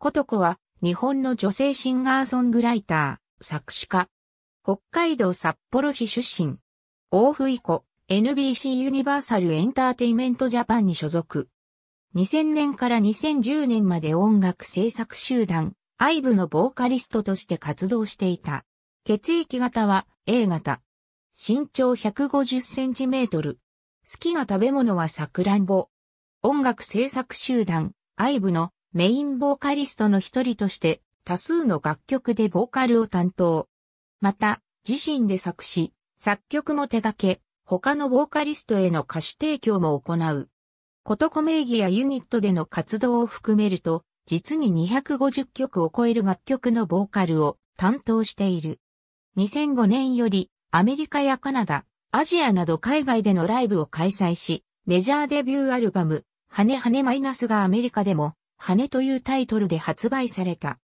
ことこは、日本の女性シンガーソングライター、作詞家。北海道札幌市出身。大府以降、NBC ユニバーサルエンターテイメントジャパンに所属。2000年から2010年まで音楽制作集団、アイブのボーカリストとして活動していた。血液型は A 型。身長150センチメートル。好きな食べ物はさくらんぼ。音楽制作集団、アイブのメインボーカリストの一人として多数の楽曲でボーカルを担当。また、自身で作詞、作曲も手掛け、他のボーカリストへの歌詞提供も行う。ことこ名義やユニットでの活動を含めると、実に250曲を超える楽曲のボーカルを担当している。2005年よりアメリカやカナダ、アジアなど海外でのライブを開催し、メジャーデビューアルバム、ハネハネマイナスがアメリカでも、羽というタイトルで発売された。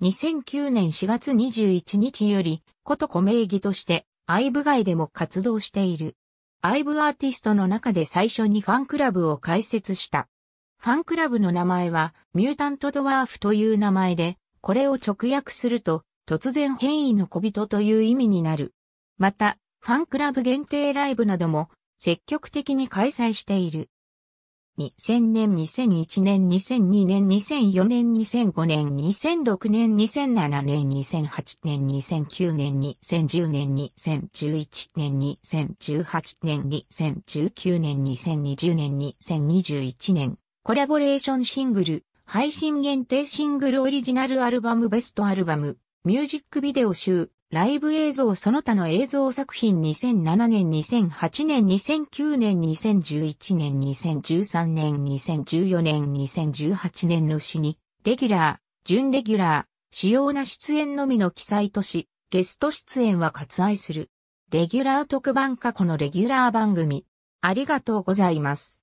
2009年4月21日より、こと子名義として、アイブ外でも活動している。アイブアーティストの中で最初にファンクラブを開設した。ファンクラブの名前は、ミュータントドワーフという名前で、これを直訳すると、突然変異の小人という意味になる。また、ファンクラブ限定ライブなども積極的に開催している。2000年、2001年、2002年、2004年、2005年、2006年、2007年、2008年、2009年、2010年、2011年、2018年、2019年、2020年、2021年、コラボレーションシングル、配信限定シングルオリジナルアルバムベストアルバム、ミュージックビデオ集、ライブ映像その他の映像作品2007年2008年2009年2011年2013年2014年2018年の詩に、レギュラー、準レギュラー、主要な出演のみの記載とし、ゲスト出演は割愛する。レギュラー特番過去のレギュラー番組。ありがとうございます。